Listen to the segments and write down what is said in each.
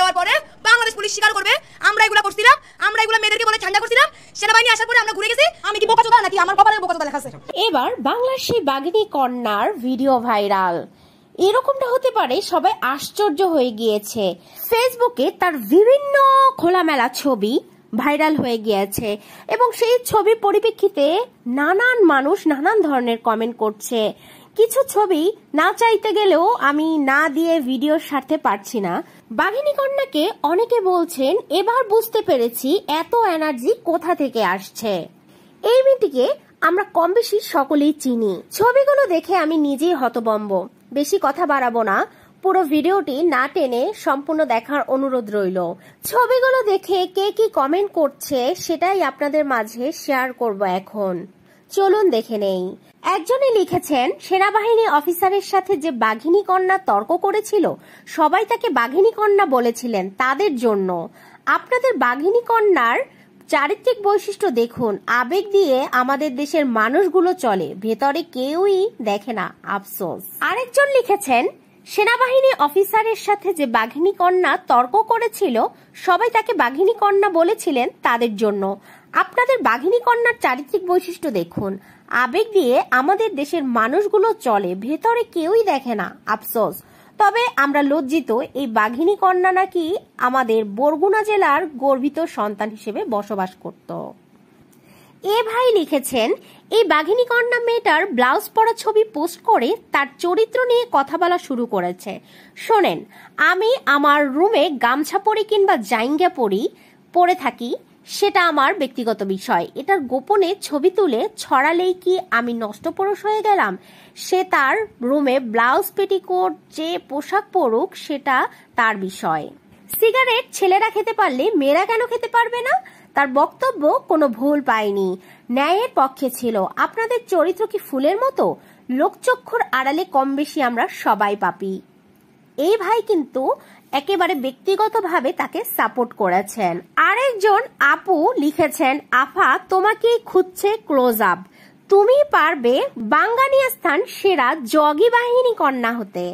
দেওয়ার পরে বাংলাদেশ পুলিশ স্বীকার করবে আমরা এগুলো করছিলাম আমরা এগুলো মেয়েদেরকে বলে ঠান্ডা করছিলাম সেনাবাহিনী আসার পরে আমরা ঘুরে গেছি আমি কি বোকা চোদা নাকি আমার কপালে বোকা চোদা লেখা এবার বাংলার সেই বাগিনী কন্যার ভিডিও ভাইরাল এরকমটা হতে পারে সবাই আশ্চর্য হয়ে গিয়েছে ফেসবুকে তার বিভিন্ন খোলামেলা ছবি ভাইরাল হয়ে গিয়েছে এবং সেই ছবির পরিপ্রেক্ষিতে নানান মানুষ নানান ধরনের কমেন্ট করছে কিছু ছবি না চাইতে গেলেও আমি না দিয়ে ভিডিও সারতে পারছি না বাঘিনী কন্যাকে অনেকে বলছেন এবার বুঝতে পেরেছি এত এনার্জি কোথা থেকে আসছে এই মেয়েটিকে আমরা কম বেশি সকলেই চিনি ছবিগুলো দেখে আমি নিজেই হতবম্ব বেশি কথা বাড়াবো না পুরো ভিডিওটি না টেনে সম্পূর্ণ দেখার অনুরোধ রইল ছবিগুলো দেখে কে কি কমেন্ট করছে সেটাই আপনাদের মাঝে শেয়ার করব এখন চলুন দেখে নেই একজনে লিখেছেন সেনাবাহিনী অফিসারের সাথে যে বাঘিনী কন্যা তর্ক করেছিল সবাই তাকে বাঘিনী কন্যা বলেছিলেন তাদের জন্য আপনাদের বাঘিনী কন্যার চারিত্রিক বৈশিষ্ট্য দেখুন আবেগ দিয়ে আমাদের দেশের মানুষগুলো চলে ভেতরে কেউই দেখে না আফসোস আরেকজন লিখেছেন সেনাবাহিনী অফিসারের সাথে যে বাঘিনী কন্যা তর্ক করেছিল সবাই তাকে বাঘিনী কন্যা বলেছিলেন তাদের জন্য আপনাদের বাঘিনী কন্যার চারিত্রিক বৈশিষ্ট্য দেখুন আবেগ দিয়ে আমাদের দেশের মানুষগুলো চলে ভেতরে কেউই দেখে না আফসোস তবে আমরা লজ্জিত এই বাঘিনী কন্যা নাকি আমাদের বরগুনা জেলার গর্বিত সন্তান হিসেবে বসবাস করত এ ভাই লিখেছেন এই বাঘিনী কন্যা মেয়েটার ব্লাউজ পরা ছবি পোস্ট করে তার চরিত্র নিয়ে কথা বলা শুরু করেছে শোনেন আমি আমার রুমে গামছা পরি কিংবা জাইঙ্গা পরি পরে থাকি সেটা আমার ব্যক্তিগত বিষয় এটার গোপনে ছবি তুলে ছড়ালেই কি আমি নষ্টপরশ হয়ে গেলাম সে তার রুমে ব্লাউজ পেটিকোট যে পোশাক পরুক সেটা তার বিষয় সিগারেট ছেলেরা খেতে পারলে মেয়েরা কেন খেতে পারবে না তার বক্তব্য কোনো ভুল পায়নি ন্যায়ের পক্ষে ছিল আপনাদের চরিত্র কি ফুলের মতো লোকচক্ষুর আড়ালে কম বেশি আমরা সবাই পাপি এই ভাই কিন্তু একেবারে ব্যক্তিগতভাবে তাকে সাপোর্ট করেছেন আরেকজন আপু লিখেছেন আফা তোমাকেই খুঁজছে ক্লোজ আপ তুমি পারবে বাঙ্গানিয়াস্থান সেরা জগি বাহিনী কন্যা হতে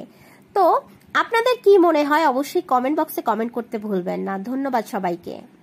তো আপনাদের কি মনে হয় অবশ্যই কমেন্ট বক্সে কমেন্ট করতে ভুলবেন না ধন্যবাদ সবাইকে